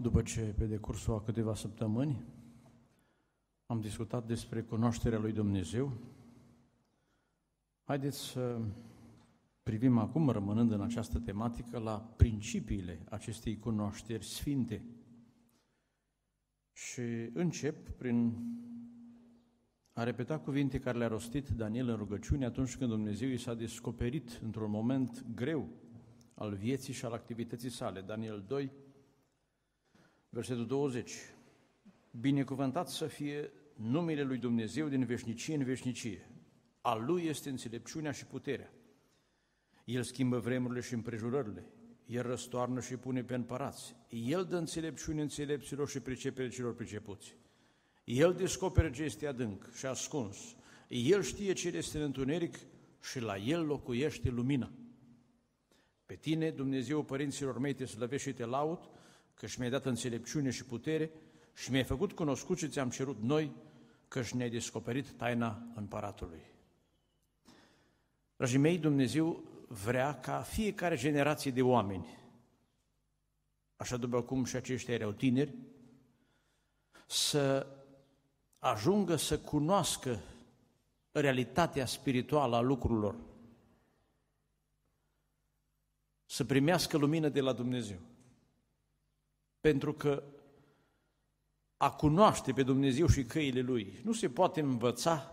După ce, pe decursul a câteva săptămâni, am discutat despre cunoașterea lui Dumnezeu, haideți să privim acum, rămânând în această tematică, la principiile acestei cunoașteri sfinte. Și încep prin a repeta cuvinte care le-a rostit Daniel în rugăciune atunci când Dumnezeu i s-a descoperit într-un moment greu al vieții și al activității sale. Daniel 2, Versetul 20. Binecuvântat să fie numele lui Dumnezeu din veșnicie în veșnicie. A lui este înțelepciunea și puterea. El schimbă vremurile și împrejurările. El răstoarnă și pune pe împărați. El dă înțelepciune înțelepților și pricepere celor pricepuți. El descoperă ce este adânc și ascuns. El știe ce este în întuneric și la el locuiește lumina. Pe tine, Dumnezeu, părinților mei, te slăvește și te laud, și mi-ai dat înțelepciune și putere și mi-ai făcut cunoscut ce ți-am cerut noi, și ne-ai descoperit taina împăratului. Dragii mei, Dumnezeu vrea ca fiecare generație de oameni, așa după cum și aceștia erau tineri, să ajungă să cunoască realitatea spirituală a lucrurilor, să primească lumină de la Dumnezeu. Pentru că a cunoaște pe Dumnezeu și căile Lui nu se poate învăța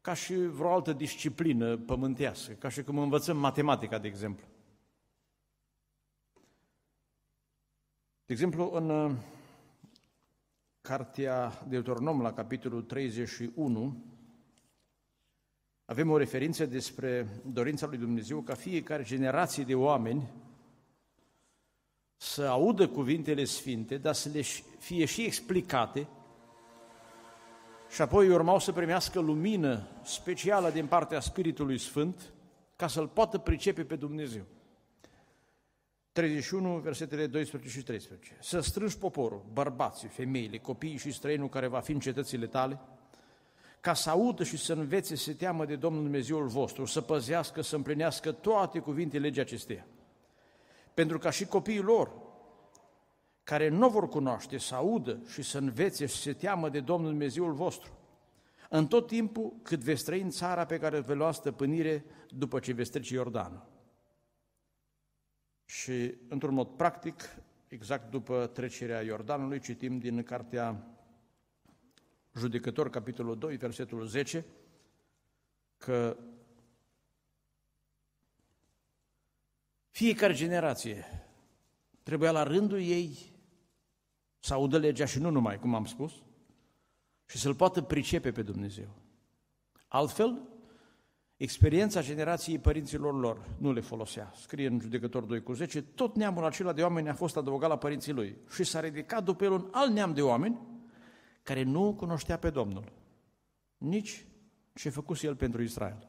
ca și vreo altă disciplină pământească, ca și cum învățăm matematica, de exemplu. De exemplu, în uh, cartea Deuteronom, la capitolul 31, avem o referință despre dorința lui Dumnezeu ca fiecare generație de oameni să audă cuvintele sfinte, dar să le fie și explicate și apoi urmau să primească lumină specială din partea Spiritului Sfânt ca să-L poată pricepe pe Dumnezeu. 31, versetele 12 și 13. Să strângi poporul, bărbații, femeile, copiii și străinul care va fi în cetățile tale, ca să audă și să învețe să teamă de Domnul Dumnezeul vostru, să păzească, să împlinească toate cuvintele legii acesteia pentru ca și copiii lor, care nu vor cunoaște, să audă și să învețe și să se teamă de Domnul Dumnezeul vostru, în tot timpul cât veți trăi în țara pe care vă lua stăpânire după ce veți trece Iordanul. Și, într-un mod practic, exact după trecerea Iordanului, citim din cartea Judecător, capitolul 2, versetul 10, că Fiecare generație trebuia la rândul ei să audă legea și nu numai, cum am spus, și să-L poată pricepe pe Dumnezeu. Altfel, experiența generației părinților lor nu le folosea. Scrie în judecător 2 cu 10, tot neamul acela de oameni a fost adăugat la părinții lui și s-a ridicat după el un alt neam de oameni care nu cunoștea pe Domnul, nici ce făcuse el pentru Israel.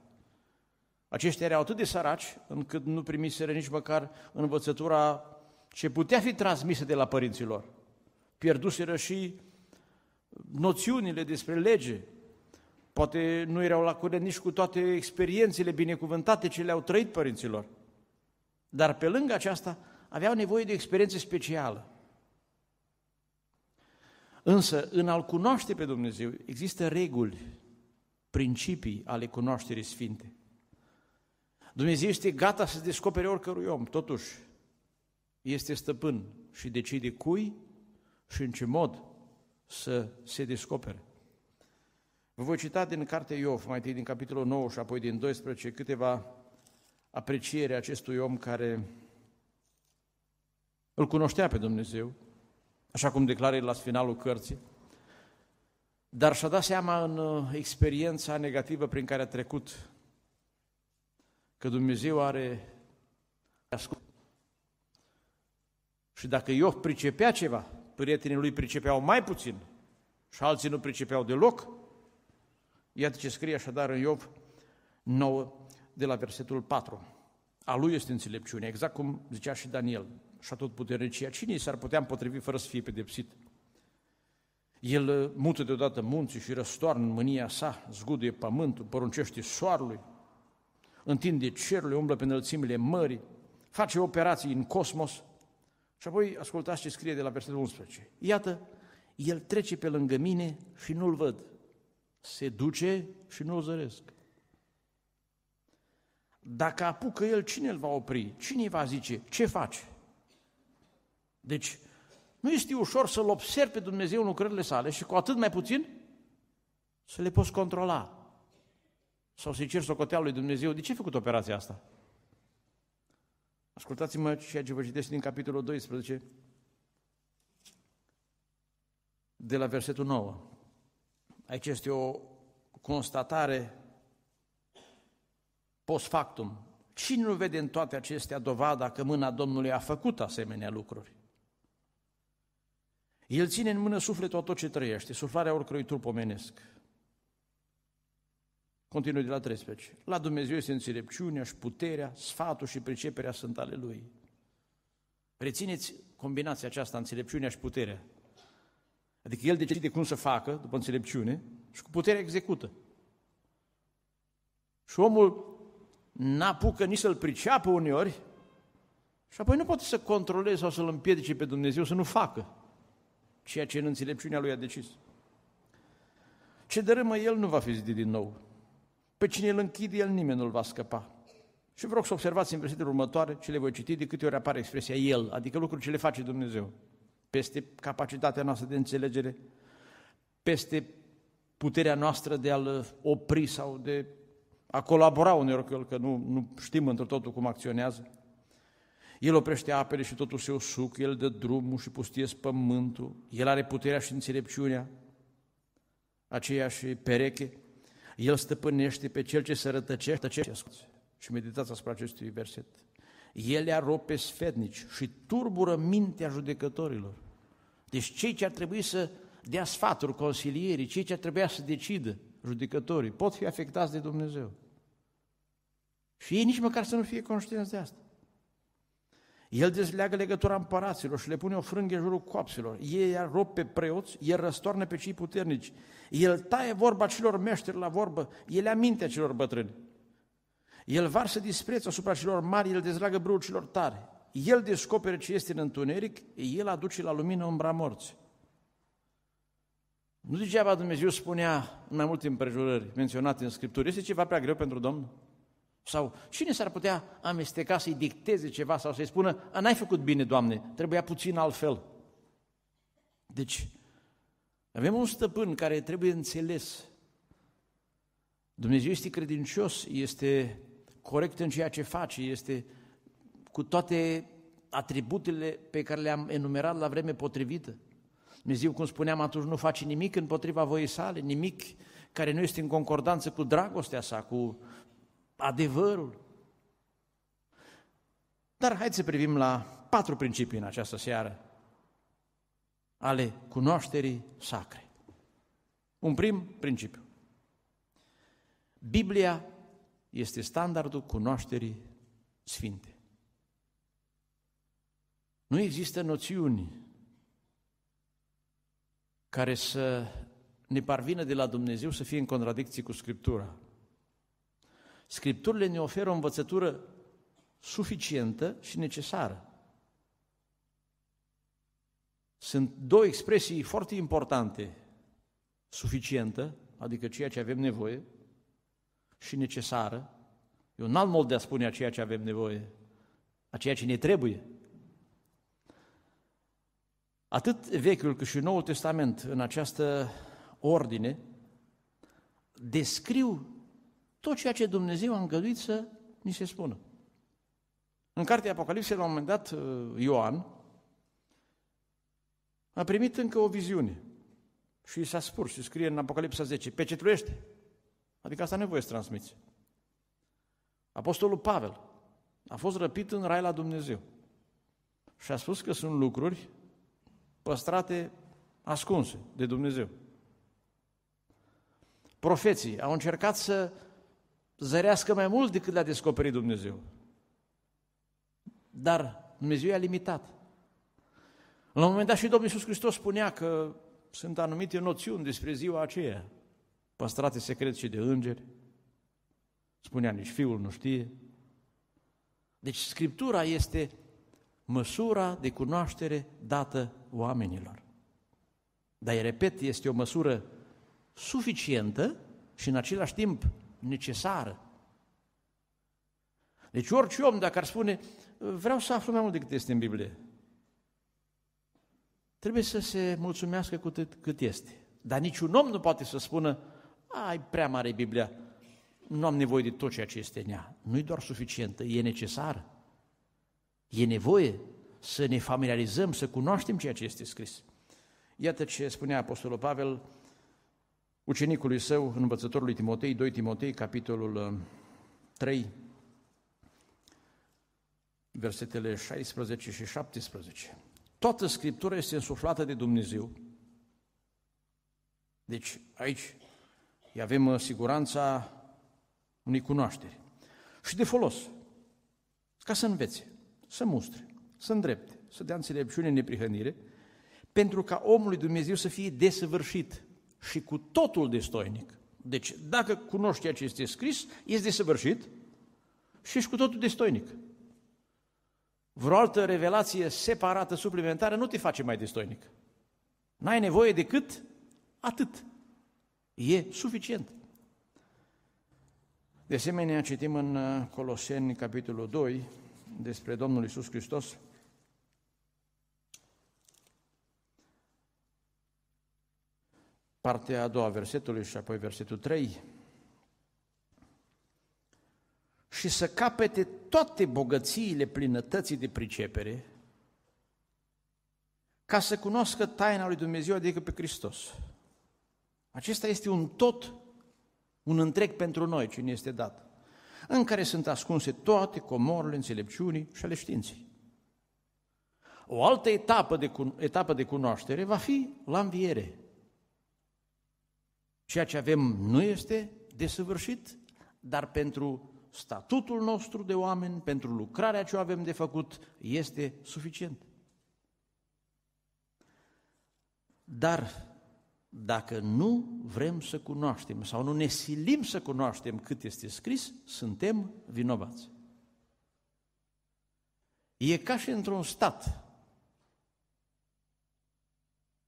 Aceștia erau atât de săraci încât nu primiseră nici măcar învățătura ce putea fi transmisă de la părinților. Pierduseră și noțiunile despre lege. Poate nu erau la curent nici cu toate experiențele binecuvântate ce le-au trăit părinților. Dar pe lângă aceasta aveau nevoie de experiență specială. Însă, în al cunoaște pe Dumnezeu, există reguli, principii ale cunoașterii sfinte. Dumnezeu este gata să descopere oricărui om, totuși este stăpân și decide cui și în ce mod să se descopere. Vă voi cita din cartea Iov, mai întâi din capitolul 9 și apoi din 12, câteva apreciere acestui om care îl cunoștea pe Dumnezeu, așa cum declară el la finalul cărții, dar și-a dat seama în uh, experiența negativă prin care a trecut că Dumnezeu are ascult. Și dacă Iov pricepea ceva, prietenii lui pricepeau mai puțin și alții nu pricepeau deloc, iată ce scrie așadar în Iov 9, de la versetul 4. A lui este înțelepciunea, exact cum zicea și Daniel, și tot puternicia. Cine s-ar putea împotrivi fără să fie pedepsit? El mută deodată munții și răstoarnă în mânia sa, zguduie pământul, poruncește soarelui, întinde cerul, umblă pe înălțimile mării, face operații în cosmos. Și apoi ascultați ce scrie de la versetul 11. Iată, el trece pe lângă mine și nu-l văd. Se duce și nu-l zăresc. Dacă apucă el, cine îl va opri? Cine îi va zice? Ce faci? Deci, nu este ușor să-L observi pe Dumnezeu în lucrările sale și cu atât mai puțin să le poți controla. Sau să-i cer socoteală lui Dumnezeu, de ce a făcut operația asta? Ascultați-mă ceea ce vă citesc din capitolul 12, de la versetul 9. Aici este o constatare post factum. Cine nu vede în toate acestea dovada că mâna Domnului a făcut asemenea lucruri? El ține în mână sufletul a tot ce trăiește, suflarea oricărui trup omenesc. Continui de la 13. La Dumnezeu este înțelepciunea și puterea, sfatul și priceperea sunt ale Lui. Rețineți combinația aceasta, înțelepciunea și puterea. Adică El decide cum să facă, după înțelepciune, și cu puterea execută. Și omul n-apucă nici să-l priceapă uneori și apoi nu poate să controleze sau să-l împiedice pe Dumnezeu să nu facă ceea ce în înțelepciunea lui a decis. Ce dărâmă el nu va fi zidit din nou. Pe cine îl închide el, nimeni nu-l va scăpa. Și vreau să observați în versetele următoare ce le voi citi, de câte ori apare expresia El, adică lucruri ce le face Dumnezeu, peste capacitatea noastră de înțelegere, peste puterea noastră de a-L opri sau de a colabora uneori cu El, că nu, nu știm într totul cum acționează. El oprește apele și totul se usuc, El dă drumul și pustie pământul, El are puterea și înțelepciunea, aceeași pereche, el stăpânește pe cel ce se rătăcește, rătăcește. Și meditați asupra acestui verset. El le arop sfetnici și turbură mintea judecătorilor. Deci cei ce ar trebui să dea sfaturi consilierii, cei ce ar trebui să decidă, judecătorii, pot fi afectați de Dumnezeu. Și ei nici măcar să nu fie conștienți de asta. El dezleagă legătura împăraților și le pune o frânghe în jurul coapselor. Ei îi rob pe preoți, el răstoarne pe cei puternici. El taie vorba celor meșteri la vorbă, el le aminte celor bătrâni. El varsă dispreț asupra celor mari, el dezleagă brâul celor tare. El descoperă ce este în întuneric, el aduce la lumină umbra morții. Nu degeaba Dumnezeu spunea în mai multe împrejurări menționate în Scripturi, este ceva prea greu pentru Domnul? Sau cine s-ar putea amesteca să-i dicteze ceva sau să-i spună, a, n-ai făcut bine, Doamne, trebuia puțin altfel. Deci, avem un stăpân care trebuie înțeles. Dumnezeu este credincios, este corect în ceea ce face, este cu toate atributele pe care le-am enumerat la vreme potrivită. Dumnezeu, cum spuneam atunci, nu face nimic împotriva voiei sale, nimic care nu este în concordanță cu dragostea sa, cu adevărul. Dar haideți să privim la patru principii în această seară ale cunoașterii sacre. Un prim principiu. Biblia este standardul cunoașterii sfinte. Nu există noțiuni care să ne parvină de la Dumnezeu să fie în contradicție cu Scriptura. Scripturile ne oferă o învățătură suficientă și necesară. Sunt două expresii foarte importante. Suficientă, adică ceea ce avem nevoie, și necesară. E un alt mod de a spune a ceea ce avem nevoie, a ceea ce ne trebuie. Atât Vechiul cât și Noul Testament, în această ordine, descriu tot ceea ce Dumnezeu a îngăduit să ni se spună. În cartea Apocalipse, la un moment dat, uh, Ioan a primit încă o viziune și i s-a spus și scrie în Apocalipsa 10, pecetluiește, adică asta nevoie să transmiți. Apostolul Pavel a fost răpit în rai la Dumnezeu și a spus că sunt lucruri păstrate ascunse de Dumnezeu. Profeții au încercat să zărească mai mult decât le-a descoperit Dumnezeu. Dar Dumnezeu i-a limitat. La un moment dat și Domnul Iisus Hristos spunea că sunt anumite noțiuni despre ziua aceea, păstrate secret și de îngeri, spunea nici fiul nu știe. Deci Scriptura este măsura de cunoaștere dată oamenilor. Dar, repet, este o măsură suficientă și în același timp necesară. Deci orice om, dacă ar spune, vreau să aflu mai mult decât este în Biblie, trebuie să se mulțumească cu cât, cât este. Dar niciun om nu poate să spună, ai prea mare Biblia, nu am nevoie de tot ceea ce este în ea. Nu-i doar suficientă, e necesară. E nevoie să ne familiarizăm, să cunoaștem ceea ce este scris. Iată ce spunea Apostolul Pavel ucenicului său, învățătorului Timotei, 2 Timotei, capitolul 3, uh, versetele 16 și 17. Toată Scriptura este însuflată de Dumnezeu. Deci aici avem uh, siguranța unei cunoașteri. Și de folos, ca să învețe, să mustre, să îndrepte, să dea înțelepciune în neprihănire, pentru ca omului Dumnezeu să fie desăvârșit, și cu totul destoinic. Deci, dacă cunoști ceea ce este scris, ești desăvârșit și ești cu totul destoinic. Vreo altă revelație separată, suplimentară, nu te face mai destoinic. N-ai nevoie decât atât. E suficient. De asemenea, citim în uh, Coloseni, capitolul 2, despre Domnul Isus Hristos, partea a doua versetului și apoi versetul 3, și să capete toate bogățiile plinătății de pricepere, ca să cunoască taina lui Dumnezeu, adică pe Hristos. Acesta este un tot, un întreg pentru noi, cine este dat, în care sunt ascunse toate comorile înțelepciunii și ale științei. O altă etapă de, etapă de cunoaștere va fi la înviere, Ceea ce avem nu este desăvârșit, dar pentru statutul nostru de oameni, pentru lucrarea ce o avem de făcut, este suficient. Dar dacă nu vrem să cunoaștem sau nu ne silim să cunoaștem cât este scris, suntem vinovați. E ca și într-un stat.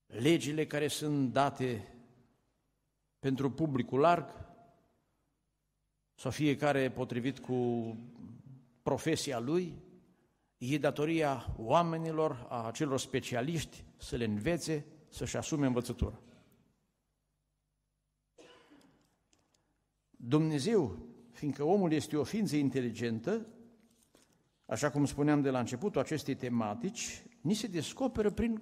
Legile care sunt date pentru publicul larg sau fiecare potrivit cu profesia lui, e datoria oamenilor, a acelor specialiști să le învețe, să-și asume învățătura. Dumnezeu, fiindcă omul este o ființă inteligentă, așa cum spuneam de la începutul acestei tematici, ni se descoperă prin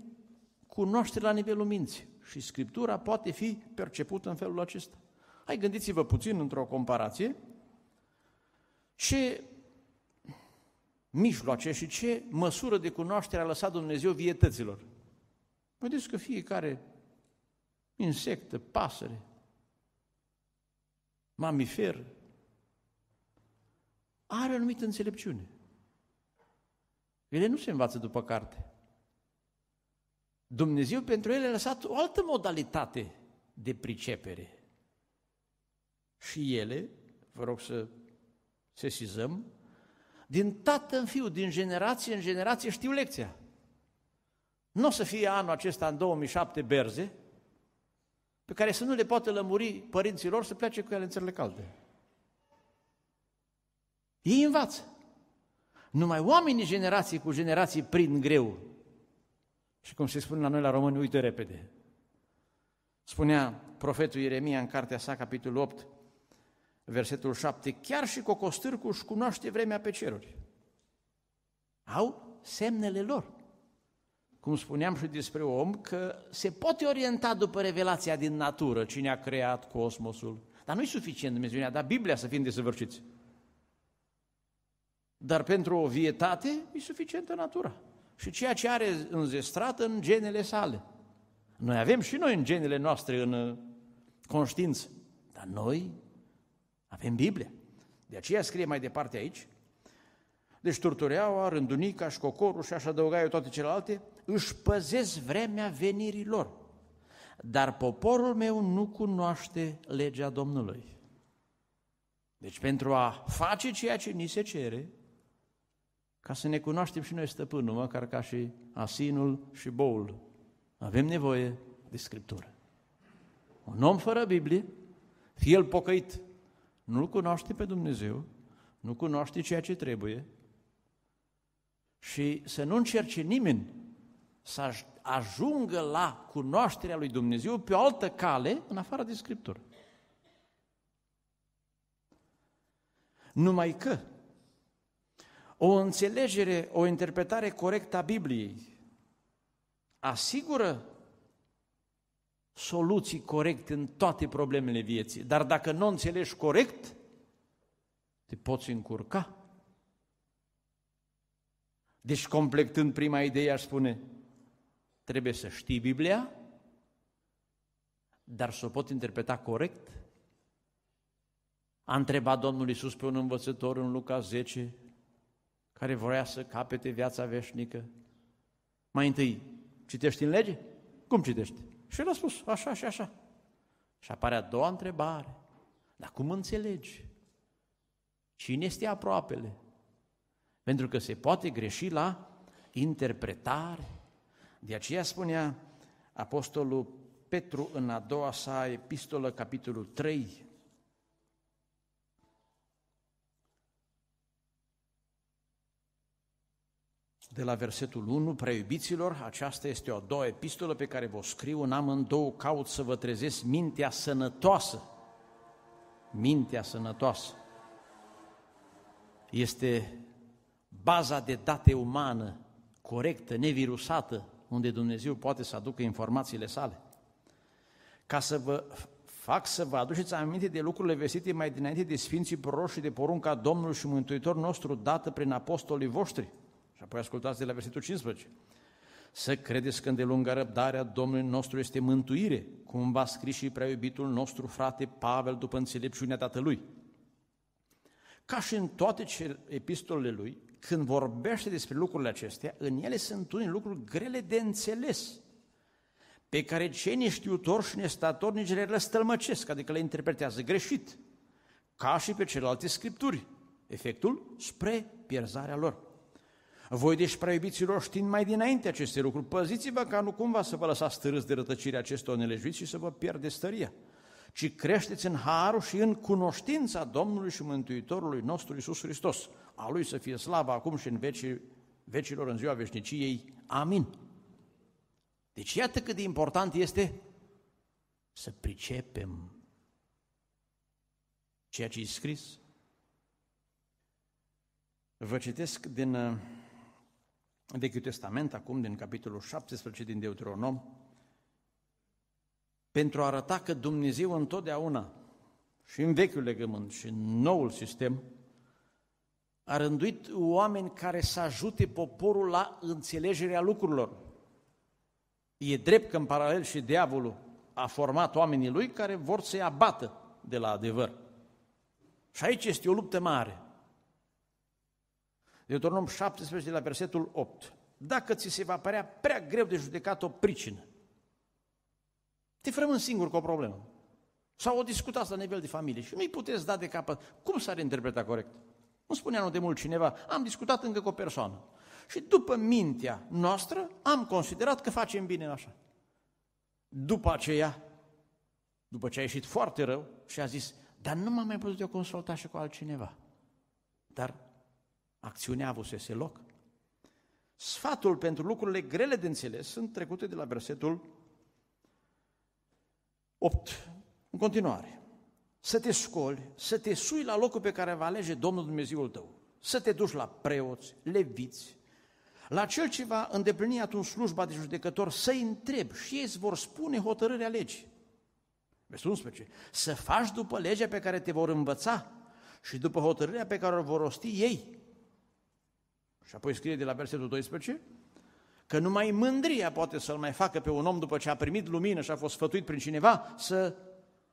cunoaștere la nivelul minții și Scriptura poate fi percepută în felul acesta. Hai, gândiți-vă puțin într-o comparație ce mijloace și ce măsură de cunoaștere a lăsat Dumnezeu vietăților. Vedeți că fiecare insectă, pasăre, mamifer, are o anumită înțelepciune. Ele nu se învață după carte. Dumnezeu pentru el a lăsat o altă modalitate de pricepere. Și ele, vă rog să sesizăm, din tată în fiu, din generație în generație știu lecția. Nu o să fie anul acesta, în 2007, berze, pe care să nu le poată lămuri părinților să plece cu ele în țările calde. Ei învață. Numai oamenii generații cu generații prind greu și cum se spune la noi la români, uită repede. Spunea profetul Ieremia în cartea sa, capitolul 8, versetul 7, chiar și cocostârcul își cunoaște vremea pe ceruri. Au semnele lor. Cum spuneam și despre om, că se poate orienta după revelația din natură, cine a creat cosmosul. Dar nu-i suficient dimensiunea, dar Biblia să fim desăvârșiți. Dar pentru o vietate e suficientă natura și ceea ce are înzestrat în genele sale. Noi avem și noi în genele noastre, în uh, conștiință, dar noi avem Biblia. De aceea scrie mai departe aici, deci turtureaua, rândunica și cocorul și așa adăuga eu toate celelalte, își păzesc vremea venirilor. Dar poporul meu nu cunoaște legea Domnului. Deci pentru a face ceea ce ni se cere, ca să ne cunoaștem și noi stăpânul, măcar ca și asinul și boul. Avem nevoie de Scriptură. Un om fără Biblie, fie el pocăit, nu-L cunoaște pe Dumnezeu, nu cunoaște ceea ce trebuie și să nu încerce nimeni să ajungă la cunoașterea lui Dumnezeu pe o altă cale în afară de Scriptură. Numai că o înțelegere, o interpretare corectă a Bibliei asigură soluții corecte în toate problemele vieții. Dar dacă nu înțelegi corect, te poți încurca. Deci, completând prima idee, aș spune, trebuie să știi Biblia, dar să o pot interpreta corect. A întrebat Domnul Iisus pe un învățător în Luca 10, care vrea să capete viața veșnică. Mai întâi, citești în lege? Cum citești? Și el a spus, așa și așa. Și apare a doua întrebare. Dar cum înțelegi? Cine este aproapele? Pentru că se poate greși la interpretare. De aceea spunea Apostolul Petru în a doua sa epistolă, capitolul 3, de la versetul 1, preiubiților, aceasta este o a doua epistolă pe care vă scriu în amândouă caut să vă trezesc mintea sănătoasă. Mintea sănătoasă este baza de date umană, corectă, nevirusată, unde Dumnezeu poate să aducă informațiile sale. Ca să vă fac să vă aduceți aminte de lucrurile vestite mai dinainte de Sfinții Proroși și de porunca Domnului și Mântuitor nostru dată prin apostolii voștri – și apoi ascultați de la versetul 15. Să credeți că îndelungă răbdarea Domnului nostru este mântuire, cum va scris și prea iubitul nostru frate Pavel după înțelepciunea tatălui. Ca și în toate epistolele lui, când vorbește despre lucrurile acestea, în ele sunt unii lucruri grele de înțeles, pe care cei neștiutori și nestatornici le răstălmăcesc, adică le interpretează greșit, ca și pe celelalte scripturi, efectul spre pierzarea lor. Voi, deci, prea iubiților, știind mai dinainte aceste lucruri, păziți-vă ca nu cumva să vă lăsați stârâți de rătăcirea acestor nelejuiți și să vă pierdeți stăria, ci creșteți în harul și în cunoștința Domnului și Mântuitorului nostru Iisus Hristos. A Lui să fie slavă acum și în vecii, vecilor, în ziua veșniciei. Amin. Deci iată cât de important este să pricepem ceea ce e scris. Vă citesc din uh, în Vechiul Testament, acum din capitolul 17 din Deuteronom, pentru a arăta că Dumnezeu întotdeauna, și în vechiul legământ și în noul sistem, a rânduit oameni care să ajute poporul la înțelegerea lucrurilor. E drept că în paralel și diavolul a format oamenii lui care vor să-i abată de la adevăr. Și aici este o luptă mare. Deuteronom 17 la versetul 8. Dacă ți se va părea prea greu de judecat o pricină, te frămân singur cu o problemă. Sau o discutați la nivel de familie și nu-i puteți da de capăt. Cum s-ar interpreta corect? Nu spunea nu de mult cineva, am discutat încă cu o persoană. Și după mintea noastră am considerat că facem bine așa. După aceea, după ce a ieșit foarte rău și a zis, dar nu m-am mai putut eu consulta și cu altcineva. Dar Acțiunea avusese loc. Sfatul pentru lucrurile grele de înțeles sunt trecute de la versetul 8. În continuare, să te scoli, să te sui la locul pe care va alege Domnul Dumnezeul tău, să te duci la preoți, leviți, la cel ce va îndeplini atunci slujba de judecător, să-i întreb și ei îți vor spune hotărârea legii. Versetul 11. Să faci după legea pe care te vor învăța și după hotărârea pe care o vor rosti ei. Și apoi scrie de la versetul 12 că numai mândria poate să-l mai facă pe un om după ce a primit lumină și a fost sfătuit prin cineva să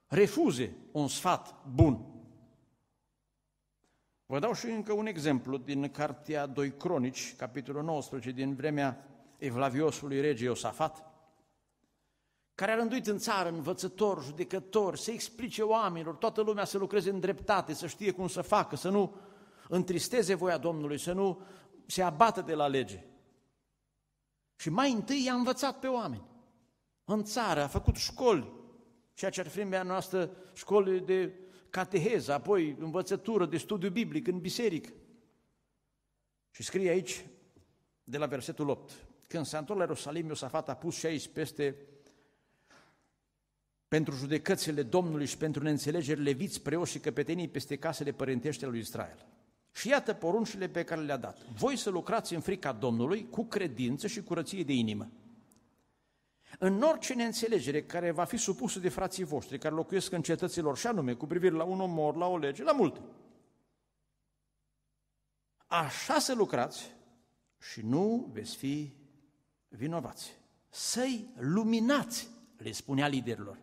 refuze un sfat bun. Vă dau și încă un exemplu din cartea 2 Cronici, capitolul 19, din vremea Evlaviosului rege Iosafat, care a rânduit în țară învățător, judecător, să explice oamenilor, toată lumea să lucreze în dreptate, să știe cum să facă, să nu întristeze voia Domnului, să nu se abată de la lege. Și mai întâi i-a învățat pe oameni. În țară a făcut școli, ceea ce ar fi mea noastră școli de cateheză, apoi învățătură de studiu biblic în biserică. Și scrie aici, de la versetul 8, când s-a întors la Ierusalim, Iosafat a pus și aici peste pentru judecățile Domnului și pentru neînțelegeri leviți, preoși și căpetenii peste casele părintește lui Israel. Și iată poruncile pe care le-a dat. Voi să lucrați în frica Domnului cu credință și curăție de inimă. În orice neînțelegere care va fi supusă de frații voștri care locuiesc în cetăților și anume cu privire la un omor, la o lege, la multe. Așa să lucrați și nu veți fi vinovați. Să-i luminați, le spunea liderilor.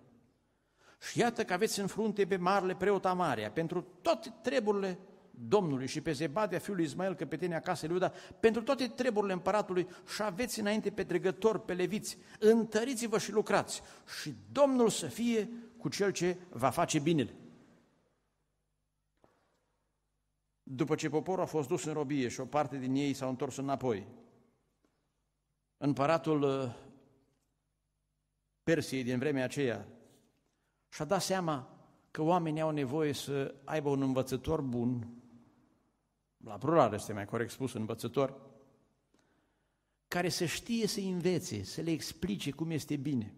Și iată că aveți în frunte pe marele preot Amaria pentru toate treburile Domnului și pe Zebadia, fiul lui Ismael, căpetenia casei lui Iuda, pentru toate treburile împăratului și aveți înainte pe dregători, pe leviți, întăriți-vă și lucrați și Domnul să fie cu cel ce va face binele. După ce poporul a fost dus în robie și o parte din ei s-au întors înapoi, împăratul uh, Persiei din vremea aceea și-a dat seama că oamenii au nevoie să aibă un învățător bun, la plural este mai corect spus, învățător, care să știe să învețe, să le explice cum este bine.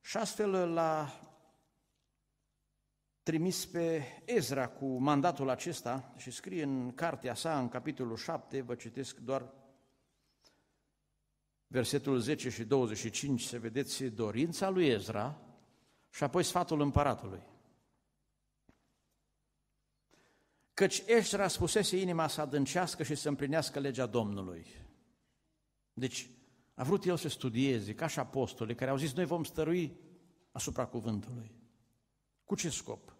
Și astfel l-a trimis pe Ezra cu mandatul acesta și scrie în cartea sa, în capitolul 7, vă citesc doar versetul 10 și 25, să vedeți dorința lui Ezra și apoi sfatul împăratului. căci ești răspusese inima să adâncească și să împlinească legea Domnului. Deci a vrut el să studieze, ca și apostolii, care au zis, noi vom stărui asupra cuvântului. Cu ce scop?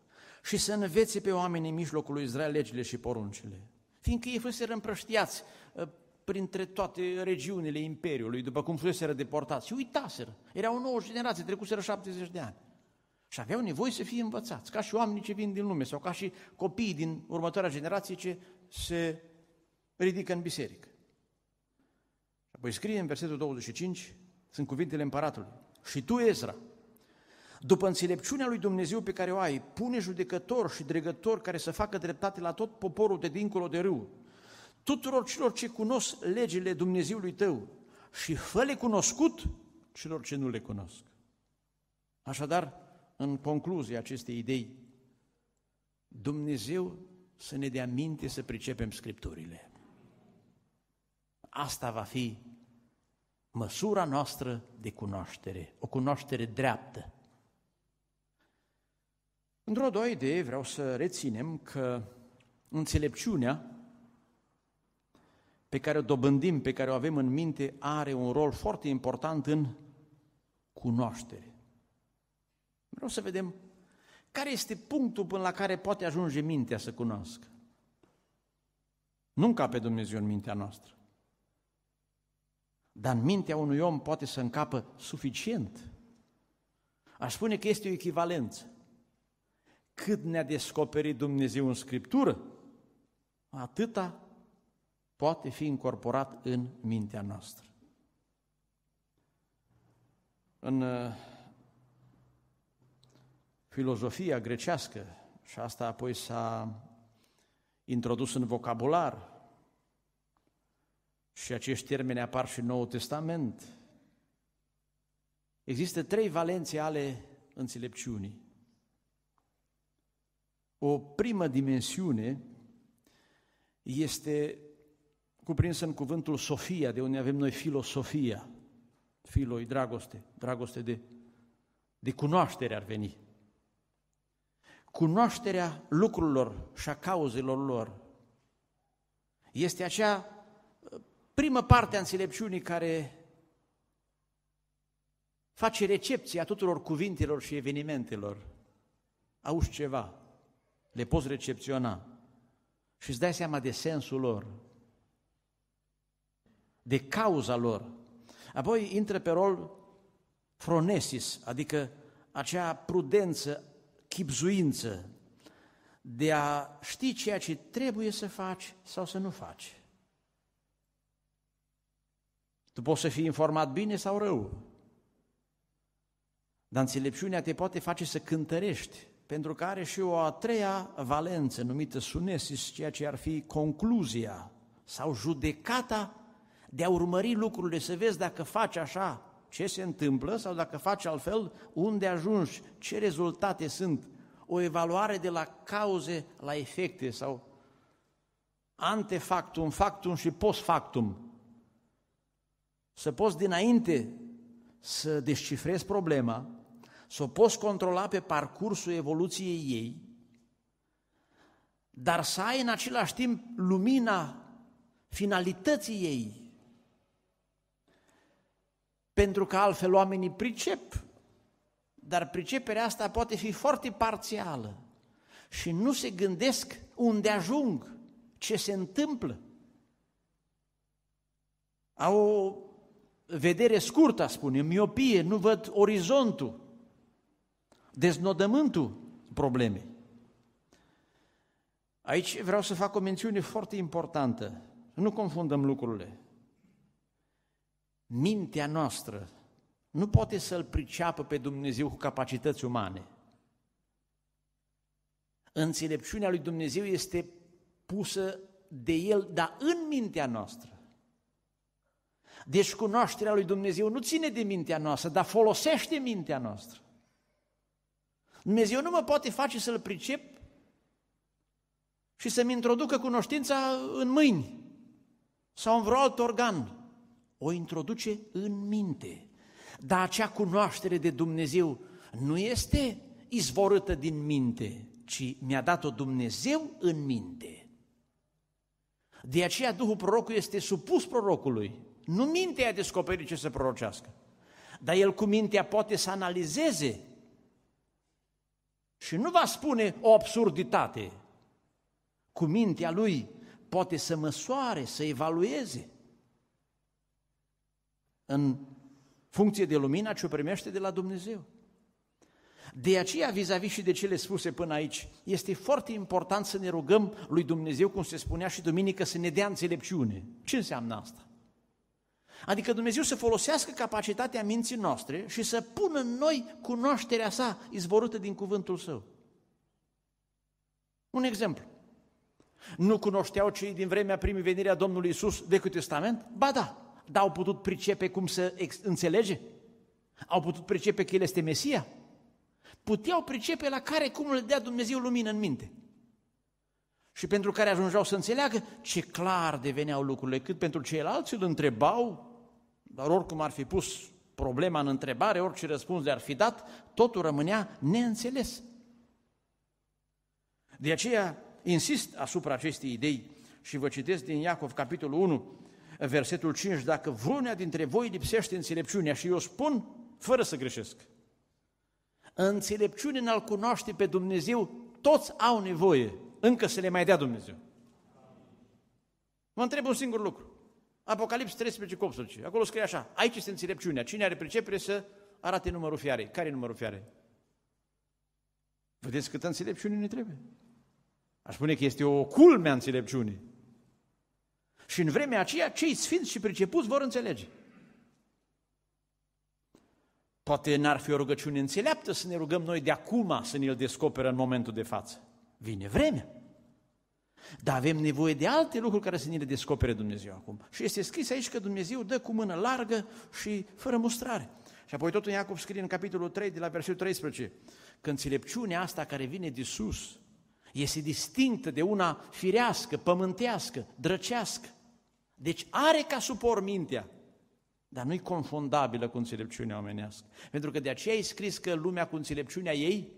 Și să învețe pe oamenii în mijlocul lui Israel legile și poruncile. Fiindcă ei fuseră împrăștiați ă, printre toate regiunile Imperiului, după cum fuseseră deportați. Și uitaseră, erau o nouă generație, trecuseră 70 de ani. Și aveau nevoie să fie învățați, ca și oamenii ce vin din lume sau ca și copiii din următoarea generație ce se ridică în biserică. Apoi scrie în versetul 25, sunt cuvintele împăratului. Și tu, Ezra, după înțelepciunea lui Dumnezeu pe care o ai, pune judecător și dregător care să facă dreptate la tot poporul de dincolo de râu, tuturor celor ce cunosc legile Dumnezeului tău și fă-le cunoscut celor ce nu le cunosc. Așadar, în concluzie acestei idei, Dumnezeu să ne dea minte să pricepem Scripturile. Asta va fi măsura noastră de cunoaștere, o cunoaștere dreaptă. Într-o doua idee vreau să reținem că înțelepciunea pe care o dobândim, pe care o avem în minte, are un rol foarte important în cunoaștere. Vreau să vedem care este punctul până la care poate ajunge mintea să cunoască. Nu pe Dumnezeu în mintea noastră. Dar în mintea unui om poate să încapă suficient. Aș spune că este o echivalență. Cât ne-a descoperit Dumnezeu în Scriptură, atâta poate fi incorporat în mintea noastră. În uh, filozofia grecească și asta apoi s-a introdus în vocabular și acești termeni apar și în Noul Testament. Există trei valențe ale înțelepciunii. O primă dimensiune este cuprinsă în cuvântul Sofia, de unde avem noi filosofia. Filoi, dragoste, dragoste de, de cunoaștere ar veni cunoașterea lucrurilor și a cauzelor lor. Este acea uh, primă parte a înțelepciunii care face recepția tuturor cuvintelor și evenimentelor. Auzi ceva, le poți recepționa și îți dai seama de sensul lor, de cauza lor. Apoi intră pe rol fronesis, adică acea prudență chipzuință de a ști ceea ce trebuie să faci sau să nu faci. Tu poți să fii informat bine sau rău, dar înțelepciunea te poate face să cântărești, pentru că are și o a treia valență numită sunesis, ceea ce ar fi concluzia sau judecata de a urmări lucrurile, să vezi dacă faci așa ce se întâmplă sau dacă faci altfel, unde ajungi, ce rezultate sunt. O evaluare de la cauze la efecte sau antefactum, factum și postfactum. Să poți dinainte să descifrezi problema, să o poți controla pe parcursul evoluției ei, dar să ai în același timp lumina finalității ei, pentru că altfel oamenii pricep. Dar priceperea asta poate fi foarte parțială și nu se gândesc unde ajung, ce se întâmplă. Au o vedere scurtă, spune, miopie, nu văd orizontul, deznodământul problemei. Aici vreau să fac o mențiune foarte importantă. Nu confundăm lucrurile mintea noastră nu poate să-L priceapă pe Dumnezeu cu capacități umane. Înțelepciunea lui Dumnezeu este pusă de El, dar în mintea noastră. Deci cunoașterea lui Dumnezeu nu ține de mintea noastră, dar folosește mintea noastră. Dumnezeu nu mă poate face să-L pricep și să-mi introducă cunoștința în mâini sau în vreo alt organ o introduce în minte. Dar acea cunoaștere de Dumnezeu nu este izvorâtă din minte, ci mi-a dat-o Dumnezeu în minte. De aceea Duhul prorocului este supus prorocului. Nu mintea a descoperit ce să prorocească, dar el cu mintea poate să analizeze și nu va spune o absurditate. Cu mintea lui poate să măsoare, să evalueze în funcție de lumina ce o primește de la Dumnezeu. De aceea, vis-a-vis și de cele spuse până aici, este foarte important să ne rugăm lui Dumnezeu, cum se spunea și duminică, să ne dea înțelepciune. Ce înseamnă asta? Adică Dumnezeu să folosească capacitatea minții noastre și să pună în noi cunoașterea sa izvorută din cuvântul său. Un exemplu. Nu cunoșteau cei din vremea primii venirea Domnului Isus Vechiul Testament? Ba da, dar au putut pricepe cum să înțelege? Au putut pricepe că El este Mesia? Puteau pricepe la care cum le dea Dumnezeu lumină în minte. Și pentru care ajungeau să înțeleagă ce clar deveneau lucrurile, cât pentru ceilalți îl întrebau, dar oricum ar fi pus problema în întrebare, orice răspuns le-ar fi dat, totul rămânea neînțeles. De aceea insist asupra acestei idei și vă citesc din Iacov, capitolul 1, versetul 5, dacă vreunea dintre voi lipsește înțelepciunea și eu spun, fără să greșesc. Înțelepciune în a-L cunoaște pe Dumnezeu, toți au nevoie, încă să le mai dea Dumnezeu. Mă întreb un singur lucru. Apocalips 13 18. Acolo scrie așa, aici este înțelepciunea. Cine are pricepere să arate numărul fiarei. Care e numărul fiarei? Vedeți câtă înțelepciune ne trebuie. Aș spune că este o culme a înțelepciunii. Și în vremea aceea, cei sfinți și pricepuți vor înțelege. Poate n-ar fi o rugăciune înțeleaptă să ne rugăm noi de acum să ne-l descoperă în momentul de față. Vine vremea. Dar avem nevoie de alte lucruri care să ne le descopere Dumnezeu acum. Și este scris aici că Dumnezeu dă cu mână largă și fără mustrare. Și apoi tot în Iacov scrie în capitolul 3, de la versetul 13, că înțelepciunea asta care vine de sus, este distinctă de una firească, pământească, drăcească. Deci are ca supor mintea, dar nu-i confundabilă cu înțelepciunea omenească. Pentru că de aceea e scris că lumea cu înțelepciunea ei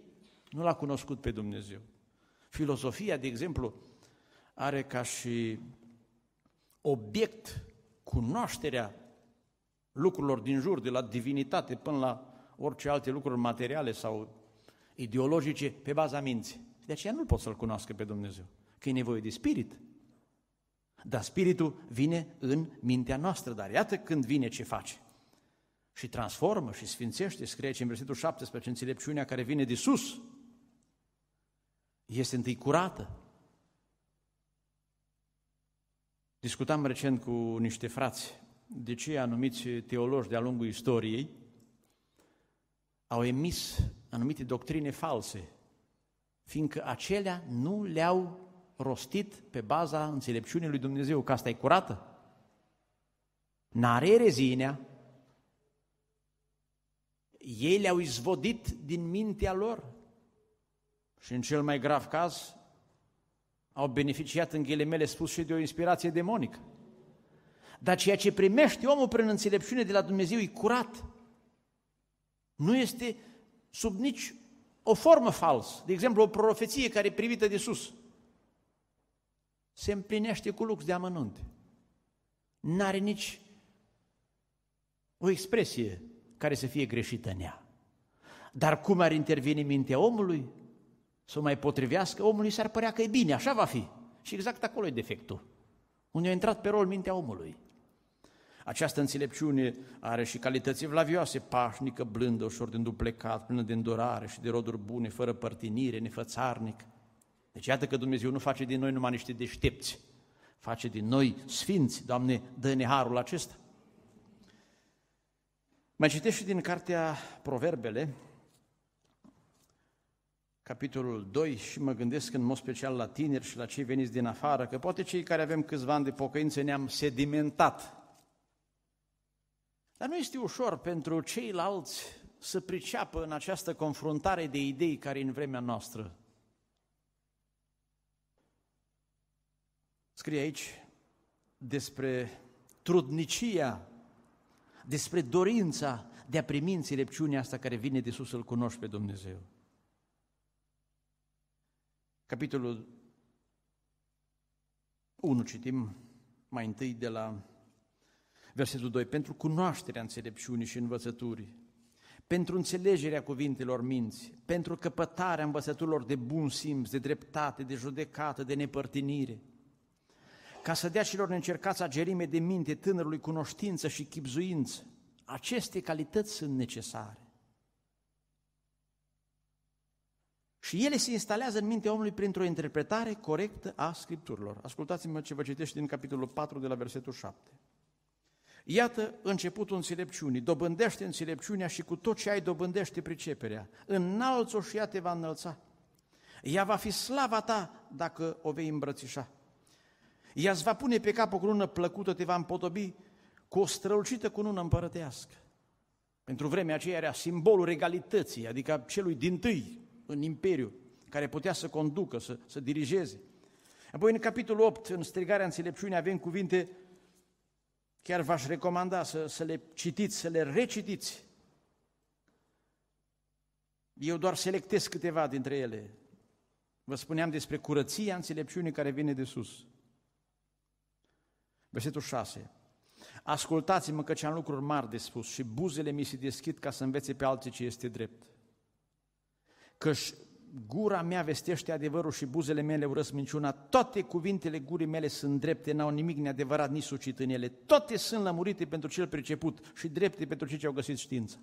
nu l-a cunoscut pe Dumnezeu. Filozofia, de exemplu, are ca și obiect cunoașterea lucrurilor din jur, de la divinitate până la orice alte lucruri materiale sau ideologice, pe baza minții. De aceea nu pot să-L cunoască pe Dumnezeu, că e nevoie de spirit. Dar spiritul vine în mintea noastră, dar iată când vine ce face. Și transformă și sfințește, scrie aici în versetul 17, înțelepciunea care vine de sus este întâi curată. Discutam recent cu niște frați de ce anumiți teologi de-a lungul istoriei au emis anumite doctrine false fiindcă acelea nu le-au rostit pe baza înțelepciunii lui Dumnezeu, că asta e curată. N-are erezinea, ei le-au izvodit din mintea lor și în cel mai grav caz au beneficiat în ghilemele spus și de o inspirație demonică. Dar ceea ce primește omul prin înțelepciune de la Dumnezeu e curat. Nu este sub nici o formă falsă, de exemplu o profeție care e privită de sus, se împlinește cu lux de amănunte. N-are nici o expresie care să fie greșită în ea. Dar cum ar interveni mintea omului să o mai potrivească, omului s-ar părea că e bine, așa va fi. Și exact acolo e defectul. Unde a intrat pe rol mintea omului. Această înțelepciune are și calități vlavioase, pașnică, blândă, ușor de înduplecat, plină de îndurare și de roduri bune, fără părtinire, nefățarnic. Deci iată că Dumnezeu nu face din noi numai niște deștepți, face din noi sfinți. Doamne, dă-ne harul acesta. Mai citești și din cartea Proverbele, capitolul 2 și mă gândesc în mod special la tineri și la cei veniți din afară, că poate cei care avem câțiva ani de pocăință ne-am sedimentat dar nu este ușor pentru ceilalți să priceapă în această confruntare de idei care în vremea noastră. Scrie aici despre trudnicia, despre dorința de a primi înțelepciunea asta care vine de sus, să-L cunoști pe Dumnezeu. Capitolul 1 citim mai întâi de la Versetul 2, pentru cunoașterea înțelepciunii și învățăturii, pentru înțelegerea cuvintelor minți, pentru căpătarea învățăturilor de bun simț, de dreptate, de judecată, de nepărtinire, ca să dea celor neîncercați agerime de minte tânărului cunoștință și chipzuință. Aceste calități sunt necesare. Și ele se instalează în mintea omului printr-o interpretare corectă a Scripturilor. Ascultați-mă ce vă citește din capitolul 4 de la versetul 7. Iată începutul înțelepciunii, dobândește înțelepciunea și cu tot ce ai dobândește priceperea. Înalți-o și ea te va înălța. Ea va fi slava ta dacă o vei îmbrățișa. Ea îți va pune pe cap o crună plăcută, te va împodobi cu o strălucită cunună împărătească. Pentru vremea aceea era simbolul regalității, adică celui din tâi în imperiu, care putea să conducă, să, să dirigeze. Apoi în capitolul 8, în strigarea înțelepciunii, avem cuvinte Chiar v-aș recomanda să, să le citiți, să le recitiți. Eu doar selectez câteva dintre ele. Vă spuneam despre curăția înțelepciunii care vine de sus. Versetul 6. Ascultați-mă că ce am lucruri mari de spus și buzele mi se deschid ca să învețe pe alții ce este drept. Căci gura mea vestește adevărul și buzele mele urăsc minciuna, toate cuvintele gurii mele sunt drepte, n-au nimic neadevărat, nici sucit în ele, toate sunt lămurite pentru cel priceput și drepte pentru cei ce au găsit știința.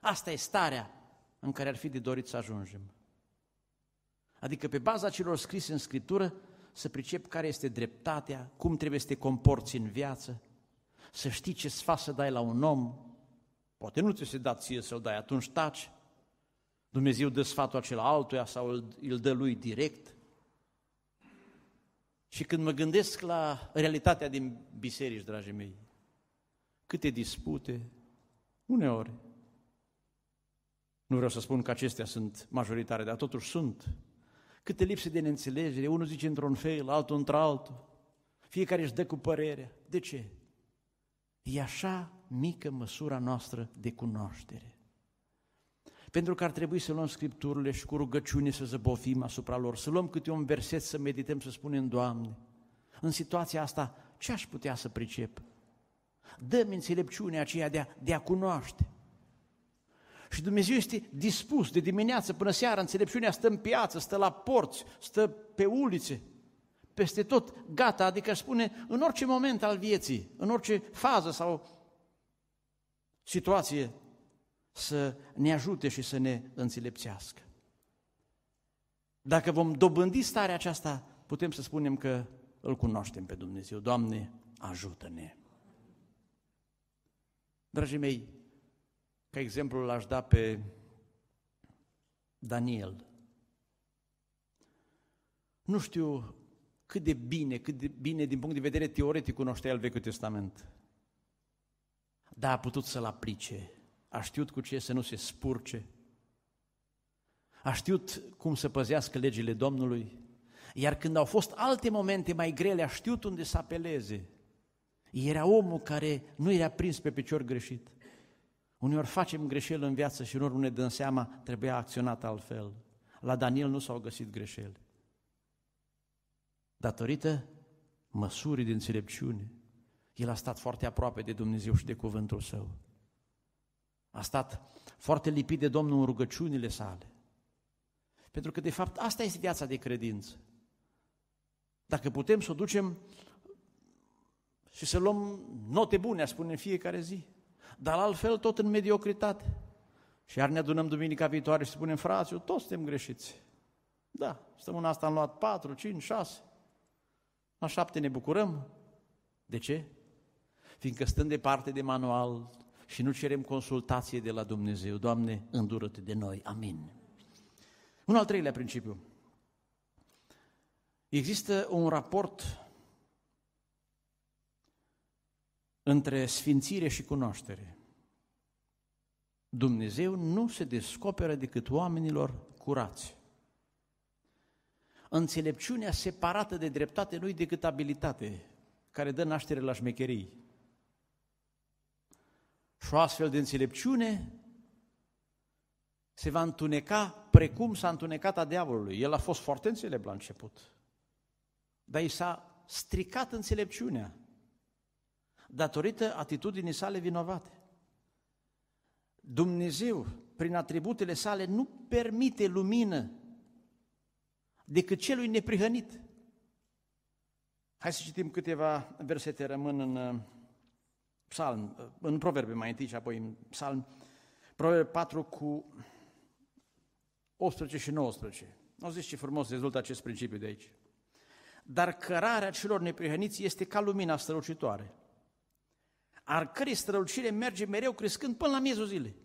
Asta e starea în care ar fi de dorit să ajungem. Adică pe baza celor scrise în Scriptură să pricep care este dreptatea, cum trebuie să te comporți în viață, să știi ce sfat să dai la un om, poate nu ți se da ție să-l dai, atunci taci, Dumnezeu dă sfatul acela altuia sau îl, dă lui direct. Și când mă gândesc la realitatea din biserici, dragii mei, câte dispute, uneori, nu vreau să spun că acestea sunt majoritare, dar totuși sunt, câte lipse de neînțelegere, unul zice într-un fel, altul într-altul, fiecare își dă cu părerea. De ce? E așa mică măsura noastră de cunoaștere pentru că ar trebui să luăm Scripturile și cu rugăciune să zăbovim asupra lor, să luăm câte un verset să medităm, să spunem, Doamne, în situația asta ce aș putea să pricep? Dă-mi înțelepciunea aceea de a, de a cunoaște. Și Dumnezeu este dispus de dimineață până seara, înțelepciunea stă în piață, stă la porți, stă pe ulițe, peste tot, gata, adică spune în orice moment al vieții, în orice fază sau situație să ne ajute și să ne înțelepțească. Dacă vom dobândi starea aceasta, putem să spunem că îl cunoaștem pe Dumnezeu. Doamne, ajută-ne! Dragii mei, ca exemplu l-aș da pe Daniel. Nu știu cât de bine, cât de bine din punct de vedere teoretic cunoștea el Vechiul Testament, dar a putut să-l aplice a știut cu ce să nu se spurce, a știut cum să păzească legile Domnului, iar când au fost alte momente mai grele, a știut unde să apeleze. Era omul care nu era prins pe picior greșit. Uneori facem greșeli în viață și în urmă ne dăm seama, trebuia acționat altfel. La Daniel nu s-au găsit greșeli. Datorită măsurii de înțelepciune, el a stat foarte aproape de Dumnezeu și de cuvântul său. A stat foarte lipit de Domnul în rugăciunile sale. Pentru că, de fapt, asta este viața de credință. Dacă putem să o ducem și să luăm note bune, a spune în fiecare zi, dar altfel tot în mediocritate. Și iar ne adunăm duminica viitoare și spunem, fraților, toți suntem greșiți. Da, stăm în asta am luat 4, 5, 6. La 7 ne bucurăm. De ce? Fiindcă stând departe de manual, și nu cerem consultație de la Dumnezeu. Doamne, îndură-te de noi. Amin. Un al treilea principiu. Există un raport între sfințire și cunoaștere. Dumnezeu nu se descoperă decât oamenilor curați. Înțelepciunea separată de dreptate nu-i decât abilitate care dă naștere la șmecherii. Și o astfel de înțelepciune se va întuneca precum s-a întunecat a diavolului. El a fost foarte înțelept la început, dar i s-a stricat înțelepciunea datorită atitudinii sale vinovate. Dumnezeu, prin atributele sale, nu permite lumină decât celui neprihănit. Hai să citim câteva versete, rămân în psalm, în proverbe mai întâi și apoi în psalm, proverbe 4 cu 18 și 19. Nu zici ce frumos rezultă acest principiu de aici. Dar cărarea celor neprihăniți este ca lumina strălucitoare, ar cărei strălucire merge mereu crescând până la miezul zilei.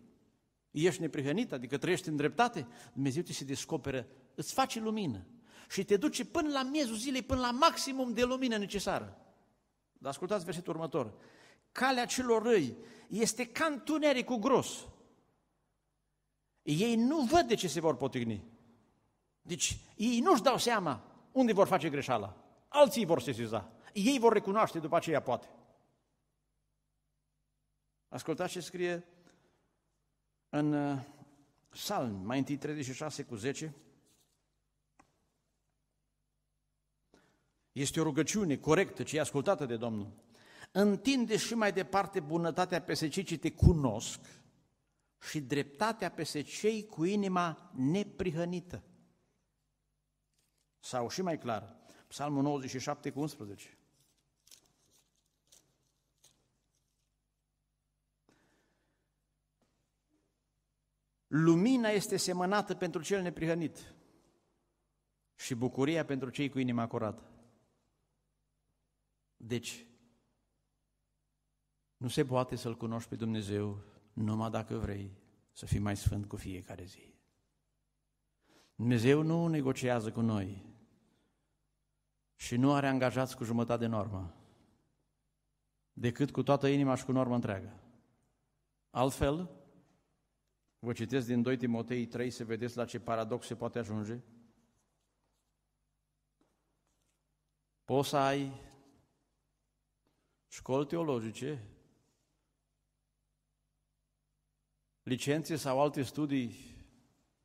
Ești neprihănit, adică trăiești în dreptate, Dumnezeu te se descoperă, îți face lumină și te duce până la miezul zilei, până la maximum de lumină necesară. Dar ascultați versetul următor calea celor răi este ca cu gros. Ei nu văd de ce se vor potigni. Deci ei nu-și dau seama unde vor face greșeala. Alții vor sesiza. Ei vor recunoaște după aceea poate. Ascultați ce scrie în uh, salm mai întâi 36 cu 10. Este o rugăciune corectă ce e ascultată de Domnul întinde și mai departe bunătatea peste cei ce te cunosc și dreptatea peste cei cu inima neprihănită. Sau și mai clar, Psalmul 97 cu 11. Lumina este semănată pentru cel neprihănit și bucuria pentru cei cu inima curată. Deci, nu se poate să-L cunoști pe Dumnezeu numai dacă vrei să fii mai sfânt cu fiecare zi. Dumnezeu nu negociază cu noi și nu are angajați cu jumătate de normă, decât cu toată inima și cu normă întreagă. Altfel, vă citesc din 2 Timotei 3 să vedeți la ce paradox se poate ajunge. Poți să ai școli teologice, licențe sau alte studii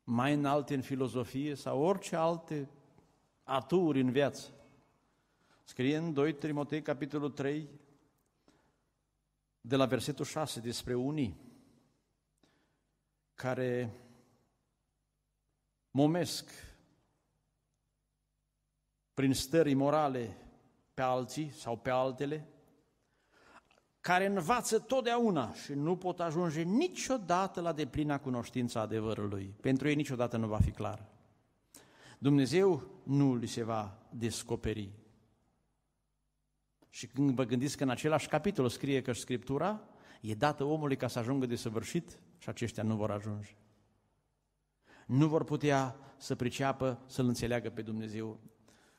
mai înalte în filozofie sau orice alte aturi în viață. Scrie în 2 Timotei, capitolul 3, de la versetul 6, despre unii care momesc prin stări morale pe alții sau pe altele, care învață totdeauna și nu pot ajunge niciodată la deplina cunoștința adevărului. Pentru ei niciodată nu va fi clar. Dumnezeu nu li se va descoperi. Și când vă gândiți că în același capitol scrie că Scriptura e dată omului ca să ajungă de săvârșit și aceștia nu vor ajunge. Nu vor putea să priceapă, să-L înțeleagă pe Dumnezeu.